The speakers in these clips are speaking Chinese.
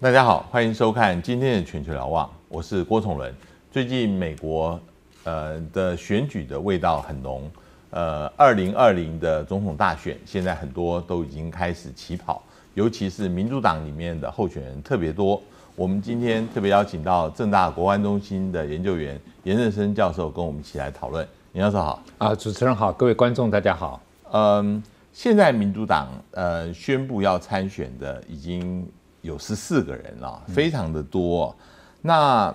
大家好，欢迎收看今天的全球瞭望，我是郭崇伦。最近美国呃的选举的味道很浓，呃，二零二零的总统大选，现在很多都已经开始起跑，尤其是民主党里面的候选人特别多。我们今天特别邀请到正大国安中心的研究员严正生教授跟我们一起来讨论。严教授好，啊，主持人好，各位观众大家好。嗯，现在民主党呃宣布要参选的已经。有十四个人啊，非常的多。那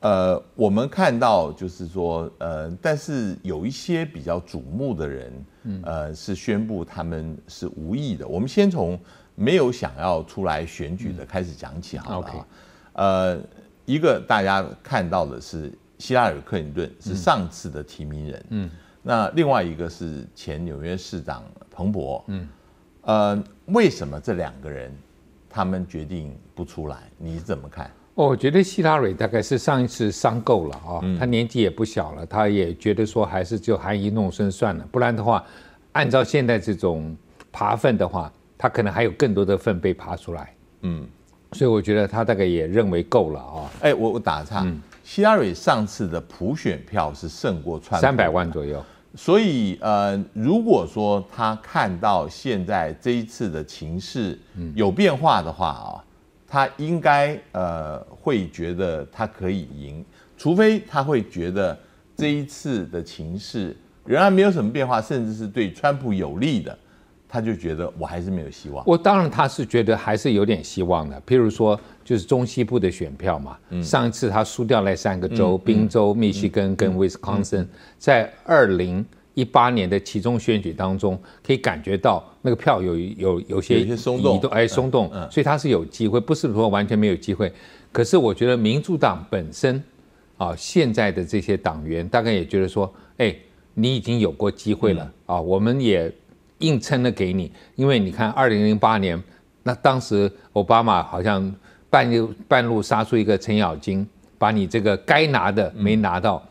呃，我们看到就是说，呃，但是有一些比较瞩目的人，呃，是宣布他们是无意的。我们先从没有想要出来选举的开始讲起好了啊。呃，一个大家看到的是希拉尔·克林顿是上次的提名人，嗯，那另外一个是前纽约市长彭博，嗯，呃，为什么这两个人？他们决定不出来，你怎么看？我觉得希拉蕊大概是上一次伤够了啊，他年纪也不小了，他也觉得说还是就含饴弄孙算了，不然的话，按照现在这种爬粪的话，他可能还有更多的粪被爬出来。嗯，所以我觉得他大概也认为够了啊。哎，我我打岔，希拉蕊上次的普选票是胜过川三百万左右。所以，呃，如果说他看到现在这一次的情势有变化的话啊，他应该呃会觉得他可以赢，除非他会觉得这一次的情势仍然没有什么变化，甚至是对川普有利的。他就觉得我还是没有希望。我当然他是觉得还是有点希望的。譬如说，就是中西部的选票嘛。嗯。上一次他输掉那三个州——宾州、密西根跟威斯康森，在二零一八年的其中选举当中，可以感觉到那个票有有有些松动，哎，松动。所以他是有机会，不是说完全没有机会。可是我觉得民主党本身，啊，现在的这些党员大概也觉得说，哎，你已经有过机会了啊，我们也。硬撑着给你，因为你看，二零零八年那当时奥巴马好像半路半路杀出一个程咬金，把你这个该拿的没拿到。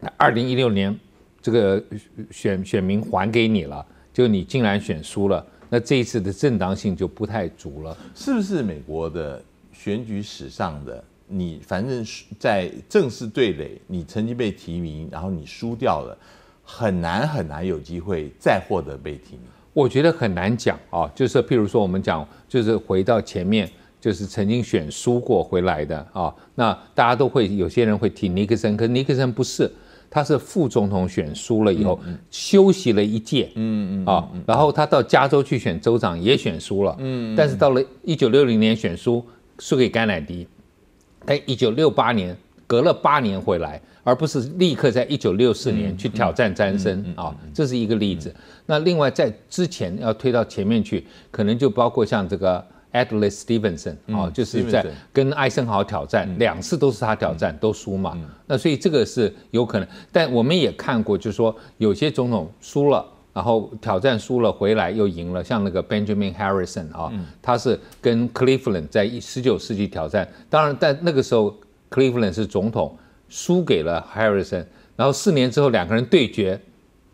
那二零一六年这个选选民还给你了，就你竟然选输了，那这一次的正当性就不太足了，是不是？美国的选举史上的你，反正是在正式对垒，你曾经被提名，然后你输掉了。很难很难有机会再获得被提名，我觉得很难讲啊。就是譬如说，我们讲就是回到前面，就是曾经选输过回来的啊，那大家都会有些人会提尼克森，可是尼克森不是，他是副总统选输了以后休息了一届，嗯嗯啊，然后他到加州去选州长也选输了，嗯，但是到了一九六零年选输输给甘乃迪，哎，一九六八年。隔了八年回来，而不是立刻在一九六四年去挑战詹森啊，这是一个例子。那另外在之前要推到前面去，可能就包括像这个 Adlai Stevenson 啊，就是在跟艾森豪挑战，两次都是他挑战都输嘛。那所以这个是有可能，但我们也看过，就是说有些总统输了，然后挑战输了回来又赢了，像那个 Benjamin Harrison 啊，他是跟 Cleveland 在十九世纪挑战，当然在那个时候。克利夫兰是总统，输给了 Harrison，然后四年之后两个人对决，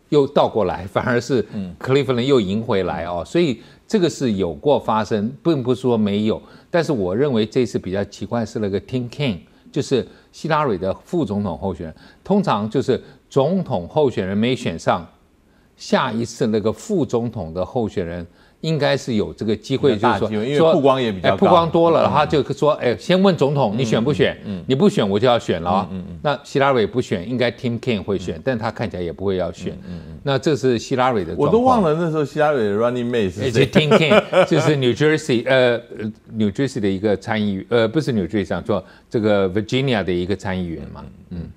又倒过来，反而是克利夫兰又赢回来哦，所以这个是有过发生，并不是说没有。但是我认为这次比较奇怪是那个 Tin King，就是希拉里的副总统候选人。通常就是总统候选人没选上，下一次那个副总统的候选人。应该是有这个机会，就是说，说曝光也比较曝光多了，然后就说，哎，先问总统你选不选？你不选我就要选了。嗯嗯。那希拉里不选，应该 Tim Kaine 会选，但他看起来也不会要选。嗯嗯。那这是希拉里的。我都忘了那时候希拉里 Running Mate 是谁？Tim Kaine 就是 New Jersey 呃 New Jersey 的一个参议员，呃，不是 New Jersey，做这个 Virginia 的一个参议员嘛？嗯。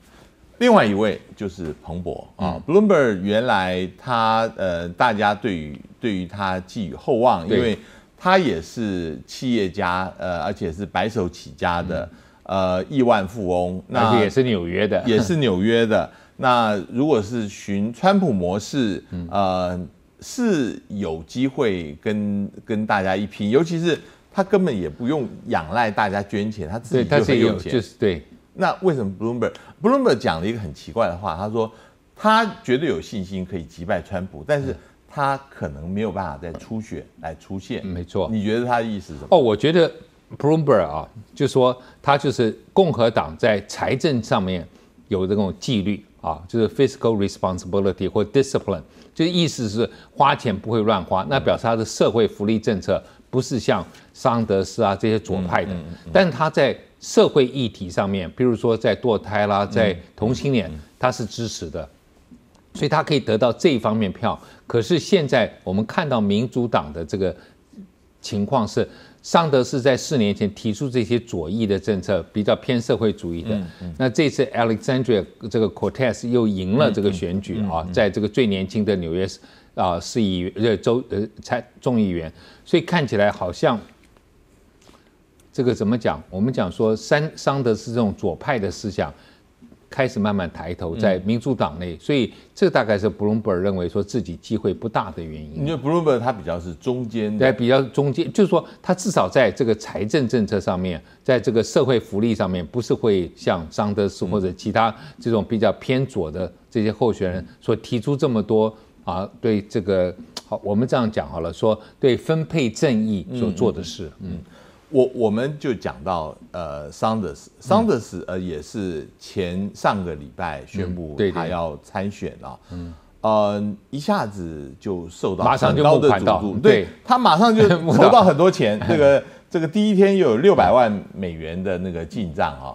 另外一位就是彭博啊，Bloomberg 原来他呃，大家对于对于他寄予厚望，因为他也是企业家，呃，而且是白手起家的，呃，亿万富翁，那也是纽约的，也是纽约的。那如果是寻川普模式，呃，是有机会跟跟大家一拼，尤其是他根本也不用仰赖大家捐钱，他自己就有钱，就是对。那为什么 Bloomberg Bloomberg 讲了一个很奇怪的话？他说他绝对有信心可以击败川普，但是他可能没有办法再出选来出现。没错，你觉得他的意思什么？哦，我觉得 Bloomberg 啊，就说他就是共和党在财政上面有这种纪律啊，就是 fiscal responsibility 或 discipline，就意思是花钱不会乱花。那表示他的社会福利政策不是像桑德斯啊这些左派的，但他在。社会议题上面，比如说在堕胎啦，在同性恋，他是支持的，所以他可以得到这一方面票。可是现在我们看到民主党的这个情况是，桑德斯在四年前提出这些左翼的政策，比较偏社会主义的。那这次 Alexandria 这个 Cortez 又赢了这个选举啊，在这个最年轻的纽约啊，是以呃州呃参众议员，所以看起来好像。这个怎么讲？我们讲说，桑桑德是这种左派的思想开始慢慢抬头在民主党内，所以这大概是布隆伯尔认为说自己机会不大的原因。因为布隆伯尔他比较是中间，对比较中间，就是说他至少在这个财政政策上面，在这个社会福利上面，不是会像桑德斯或者其他这种比较偏左的这些候选人所提出这么多啊，对这个好，我们这样讲好了，说对分配正义所做的事，嗯。我我们就讲到，呃，桑德斯，桑德斯，呃，也是前上个礼拜宣布他要参选了，嗯，呃，一下子就受到上就的资助，对他马上就筹 到很多钱，这个这个第一天又有六百万美元的那个进账啊，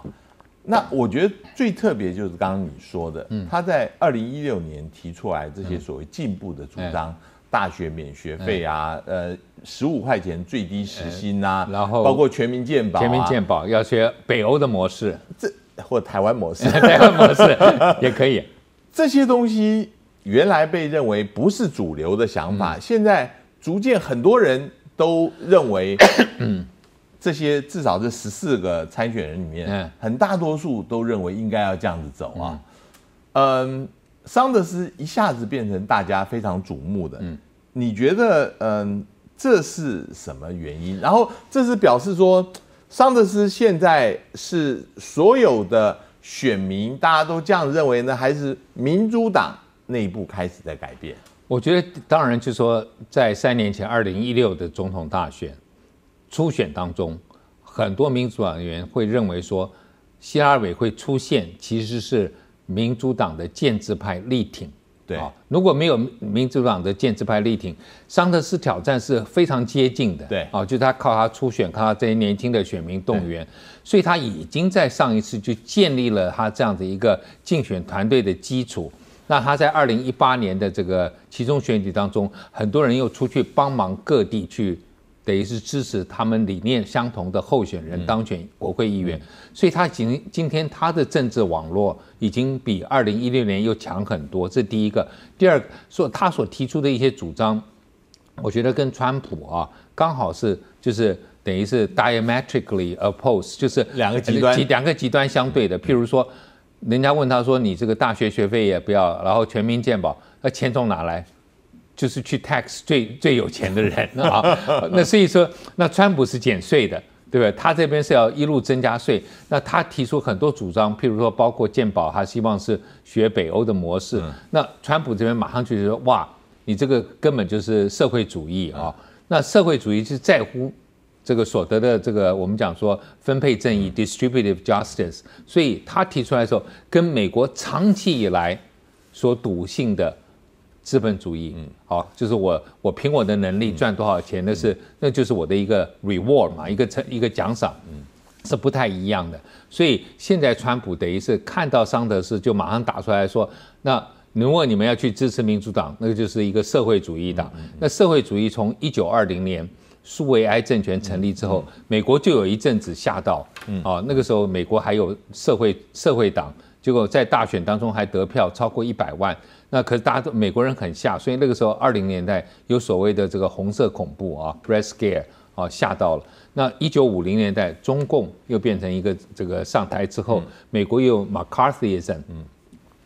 那我觉得最特别就是刚刚你说的，他在二零一六年提出来这些所谓进步的主张。大学免学费啊，呃，十五块钱最低时薪啊，然后包括全民健保，全民健保要学北欧的模式，这或台湾模式，台湾模式 也可以。这些东西原来被认为不是主流的想法，现在逐渐很多人都认为，这些至少这十四个参选人里面，嗯，很大多数都认为应该要这样子走啊，嗯。桑德斯一下子变成大家非常瞩目的，嗯，你觉得，嗯，这是什么原因？然后这是表示说，桑德斯现在是所有的选民大家都这样认为呢，还是民主党内部开始在改变？我觉得，当然，就说在三年前二零一六的总统大选初选当中，很多民主党人会认为说，希拉蕊会出现其实是。民主党的建制派力挺，对啊，如果没有民主党的建制派力挺，桑德斯挑战是非常接近的，对啊，就是他靠他初选，靠他这些年轻的选民动员，所以他已经在上一次就建立了他这样的一个竞选团队的基础。那他在二零一八年的这个其中选举当中，很多人又出去帮忙各地去。等于是支持他们理念相同的候选人当选国会议员，所以他今今天他的政治网络已经比二零一六年又强很多。这第一个。第二，说他所提出的一些主张，我觉得跟川普啊刚好是就是等于是 diametrically opposed，就是两个极端两个极端相对的。譬如说，人家问他说：“你这个大学学费也不要，然后全民健保，那钱从哪来？”就是去 tax 最最有钱的人 啊，那所以说，那川普是减税的，对不对？他这边是要一路增加税。那他提出很多主张，譬如说包括健保，他希望是学北欧的模式。那川普这边马上就说：“哇，你这个根本就是社会主义啊！”那社会主义是在乎这个所得的这个我们讲说分配正义 （distributive justice）。所以他提出来的时候，跟美国长期以来所笃信的。资本主义，嗯，好，就是我我凭我的能力赚多少钱，那是那就是我的一个 reward 嘛，一个成一个奖赏，嗯，是不太一样的。所以现在川普等于是看到桑德斯就马上打出来说，那如果你们要去支持民主党，那个就是一个社会主义党。那社会主义从一九二零年苏维埃政权成立之后，美国就有一阵子吓到，嗯，哦，那个时候美国还有社会社会党，结果在大选当中还得票超过一百万。那可是大家都美国人很吓，所以那个时候二零年代有所谓的这个红色恐怖啊，Red Scare 啊吓到了。那一九五零年代，中共又变成一个这个上台之后，美国又 McCarthyism，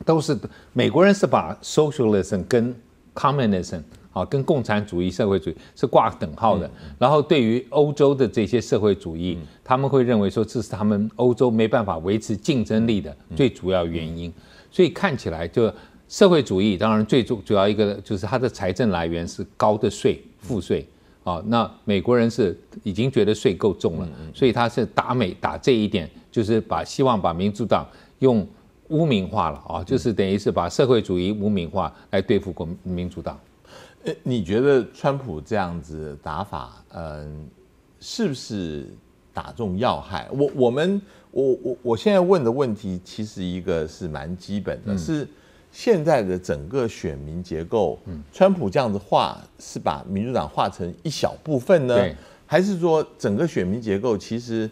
都是美国人是把 Socialism 跟 Communism 啊跟共产主义社会主义是挂等号的。然后对于欧洲的这些社会主义，他们会认为说这是他们欧洲没办法维持竞争力的最主要原因。所以看起来就。社会主义当然最主主要一个就是它的财政来源是高的税，赋税啊。那美国人是已经觉得税够重了，所以他是打美打这一点，就是把希望把民主党用污名化了啊，就是等于是把社会主义污名化来对付国民主党。呃，你觉得川普这样子打法，嗯，是不是打中要害？我我们我我我现在问的问题其实一个是蛮基本的，是。现在的整个选民结构，川普这样子画是把民主党画成一小部分呢，还是说整个选民结构其实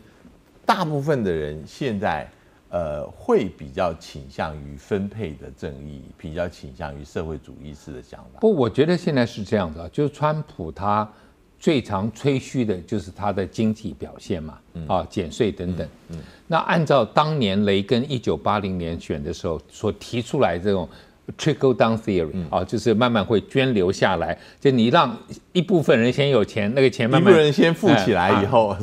大部分的人现在呃会比较倾向于分配的正义，比较倾向于社会主义式的想法？不，我觉得现在是这样子啊，就是川普他。最常吹嘘的就是它的经济表现嘛，啊，减税等等。嗯，那按照当年雷根一九八零年选的时候所提出来这种 trickle down theory，啊，就是慢慢会涓流下来，就你让一部分人先有钱，那个钱慢慢一部分人先富起来以后，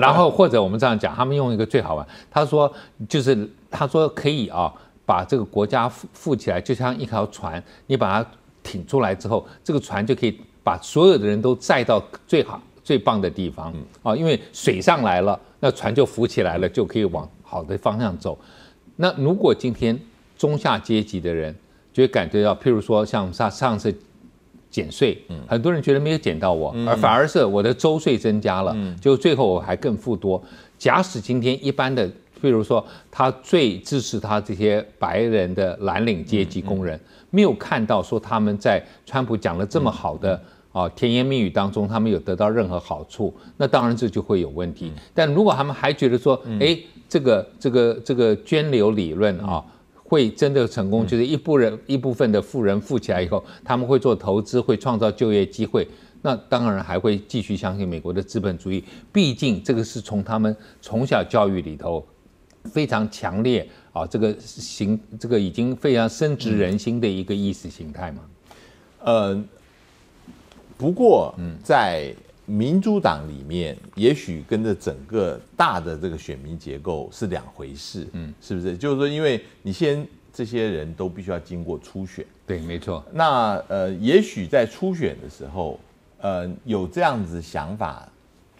然后或者我们这样讲，他们用一个最好玩，他说就是他说可以啊，把这个国家富富起来，就像一条船，你把它挺出来之后，这个船就可以。把所有的人都载到最好、最棒的地方啊！因为水上来了，那船就浮起来了，就可以往好的方向走。那如果今天中下阶级的人，就会感觉到，譬如说像上上次减税，嗯，很多人觉得没有减到我，而反而是我的周税增加了，就最后我还更富多。假使今天一般的。比如说，他最支持他这些白人的蓝领阶级工人，没有看到说他们在川普讲了这么好的啊甜言蜜语当中，他们有得到任何好处，那当然这就会有问题。但如果他们还觉得说，哎，这个这个这个捐流理论啊，会真的成功，就是一部分一部分的富人富起来以后，他们会做投资，会创造就业机会，那当然还会继续相信美国的资本主义，毕竟这个是从他们从小教育里头。非常强烈啊！这个形，这个已经非常深植人心的一个意识形态嘛。呃，不过在民主党里面，也许跟着整个大的这个选民结构是两回事。嗯，是不是？就是说，因为你先这些人都必须要经过初选，对，没错。那呃，也许在初选的时候，呃，有这样子想法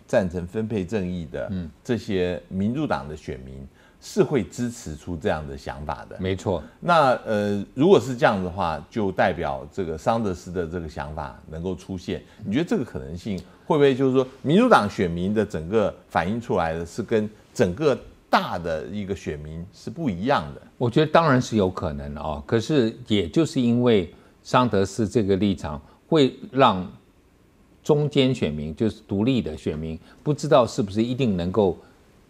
赞成分配正义的，嗯，这些民主党的选民。是会支持出这样的想法的，没错。那呃，如果是这样的话，就代表这个桑德斯的这个想法能够出现。你觉得这个可能性会不会就是说，民主党选民的整个反映出来的是跟整个大的一个选民是不一样的？我觉得当然是有可能啊。可是也就是因为桑德斯这个立场会让中间选民，就是独立的选民，不知道是不是一定能够。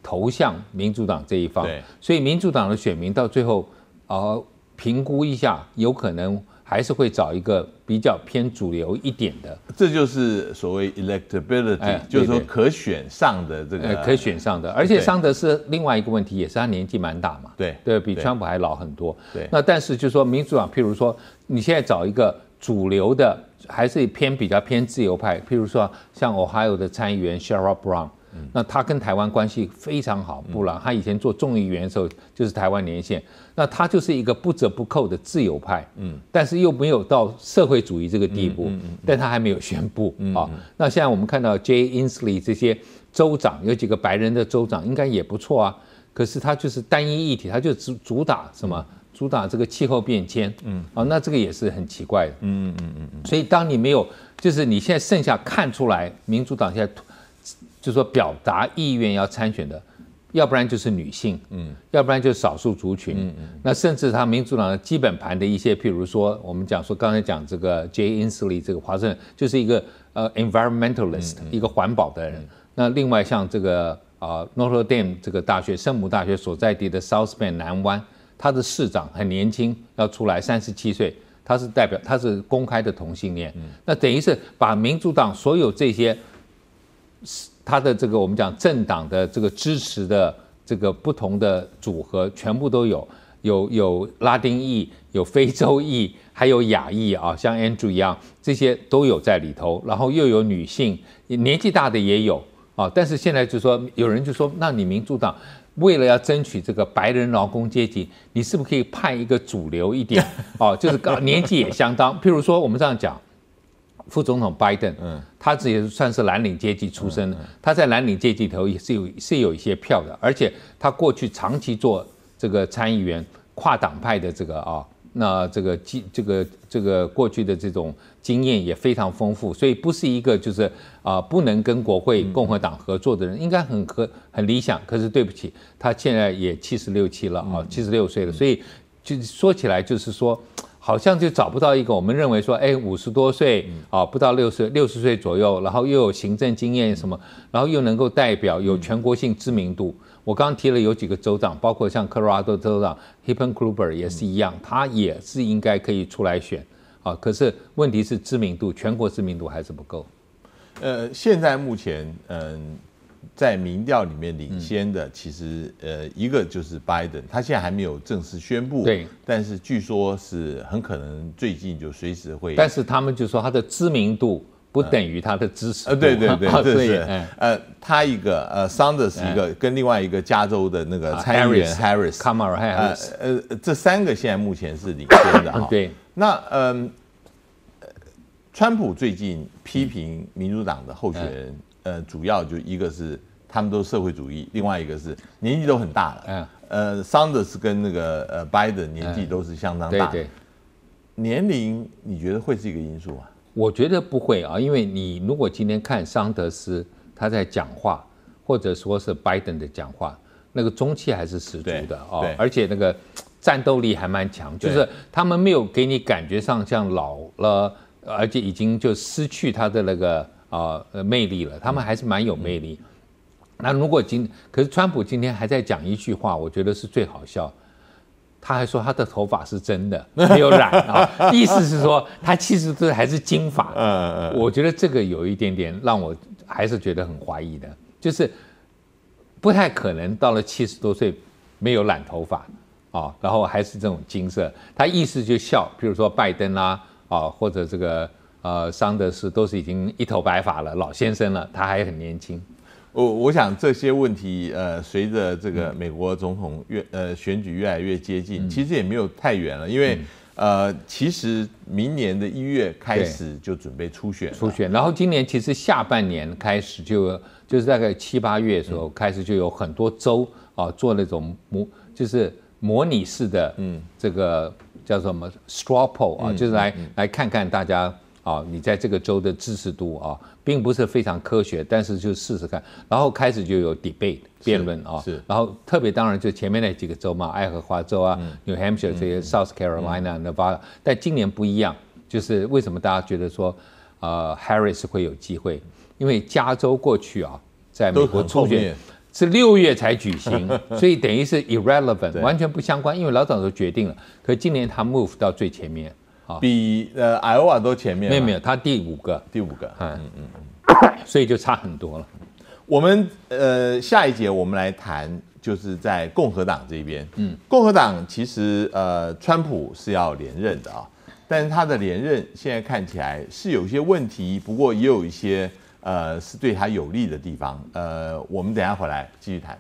投向民主党这一方，所以民主党的选民到最后，呃，评估一下，有可能还是会找一个比较偏主流一点的。这就是所谓 electability，就是说可选上的这个。可选上的，而且桑德是另外一个问题，也是他年纪蛮大嘛。对对，比川普还老很多。对。那但是就是说，民主党，譬如说，你现在找一个主流的，还是偏比较偏自由派，譬如说，像 Ohio 的参议员 s h e r l e Brown。那他跟台湾关系非常好，布朗他以前做众议员的时候就是台湾连线。那他就是一个不折不扣的自由派，嗯，但是又没有到社会主义这个地步，但他还没有宣布啊。那现在我们看到 J a y Inslee 这些州长，有几个白人的州长应该也不错啊。可是他就是单一议题，他就主主打什么，主打这个气候变迁，嗯，啊，那这个也是很奇怪的，嗯嗯嗯嗯。所以当你没有，就是你现在剩下看出来，民主党现在。就是说表达意愿要参选的，要不然就是女性，嗯，要不然就是少数族群，嗯嗯，那甚至他民主党的基本盘的一些，譬如说我们讲说刚才讲这个 Jay Inslee 这个华盛顿就是一个呃 environmentalist 一个环保的人，那另外像这个啊 Notre Dame 这个大学圣母大学所在地的 South Bend 南湾，他的市长很年轻，要出来三十七岁，他是代表他是公开的同性恋，那等于是把民主党所有这些。他的这个我们讲政党的这个支持的这个不同的组合全部都有，有有拉丁裔，有非洲裔，还有亚裔啊，像 Andrew 一样，这些都有在里头。然后又有女性，年纪大的也有啊。但是现在就说有人就说，那你民主党为了要争取这个白人劳工阶级，你是不是可以派一个主流一点哦，就是年纪也相当，譬如说我们这样讲。副总统拜登，他自己算是蓝领阶级出身，他在蓝领阶级头也是有是有一些票的，而且他过去长期做这个参议员，跨党派的这个啊，那这个经这个这个过去的这种经验也非常丰富，所以不是一个就是啊不能跟国会共和党合作的人，应该很合很理想。可是对不起，他现在也七十六七了啊，七十六岁了，所以就说起来就是说。好像就找不到一个，我们认为说，哎，五十多岁啊，不到六十六十岁左右，然后又有行政经验什么，然后又能够代表有全国性知名度。我刚提了有几个州长，包括像科罗拉多州长 h i p p e n l o o p e r 也是一样，他也是应该可以出来选啊。可是问题是知名度，全国知名度还是不够。呃，现在目前，嗯。在民调里面领先的，其实呃一个就是拜登，他现在还没有正式宣布，对，但是据说是很可能最近就随时会。但是他们就说他的知名度不等于他的支持。呃，对对对，所是呃他一个呃桑德斯一个跟另外一个加州的那个参议员 r 里斯 Harris，呃这三个现在目前是领先的哈。对，那呃，川普最近批评民主党的候选人。呃，主要就一个是他们都社会主义，另外一个是年纪都很大了。嗯，呃，桑德斯跟那个呃拜登年纪都是相当大。对对，年龄你觉得会是一个因素吗？我觉得不会啊，因为你如果今天看桑德斯他在讲话，或者说是拜登的讲话，那个中气还是十足的啊，而且那个战斗力还蛮强，就是他们没有给你感觉上像老了，而且已经就失去他的那个。啊，呃，魅力了，他们还是蛮有魅力。那如果今，可是川普今天还在讲一句话，我觉得是最好笑。他还说他的头发是真的没有染啊，意思是说他其实都还是金发。嗯嗯，我觉得这个有一点点让我还是觉得很怀疑的，就是不太可能到了七十多岁没有染头发啊，然后还是这种金色。他意思就笑，比如说拜登啦啊，或者这个。呃，桑德斯都是已经一头白发了，老先生了，他还很年轻。我我想这些问题，呃，随着这个美国总统越呃选举越来越接近，其实也没有太远了，因为呃，其实明年的一月开始就准备初选，初选，然后今年其实下半年开始就就是大概七八月的时候开始就有很多州啊做那种模就是模拟式的，嗯，这个叫什么 straw poll 啊，就是来来看看大家。啊，你在这个州的支持度啊，并不是非常科学，但是就试试看。然后开始就有 debate 辩论啊，是。然后特别当然就前面那几个州嘛，爱荷华州啊、New Hampshire 这些、South Carolina、Nevada，但今年不一样，就是为什么大家觉得说，呃，Harris 会有机会？因为加州过去啊，在美国初选是六月才举行，所以等于是 irrelevant 完全不相关，因为老早就决定了。可今年他 move 到最前面。比呃，埃瓦都前面没有没有，他第五个第五个，嗯嗯嗯，所以就差很多了。我们呃下一节我们来谈，就是在共和党这边，嗯，共和党其实呃，川普是要连任的啊，但是他的连任现在看起来是有些问题，不过也有一些呃是对他有利的地方，呃，我们等下回来继续谈。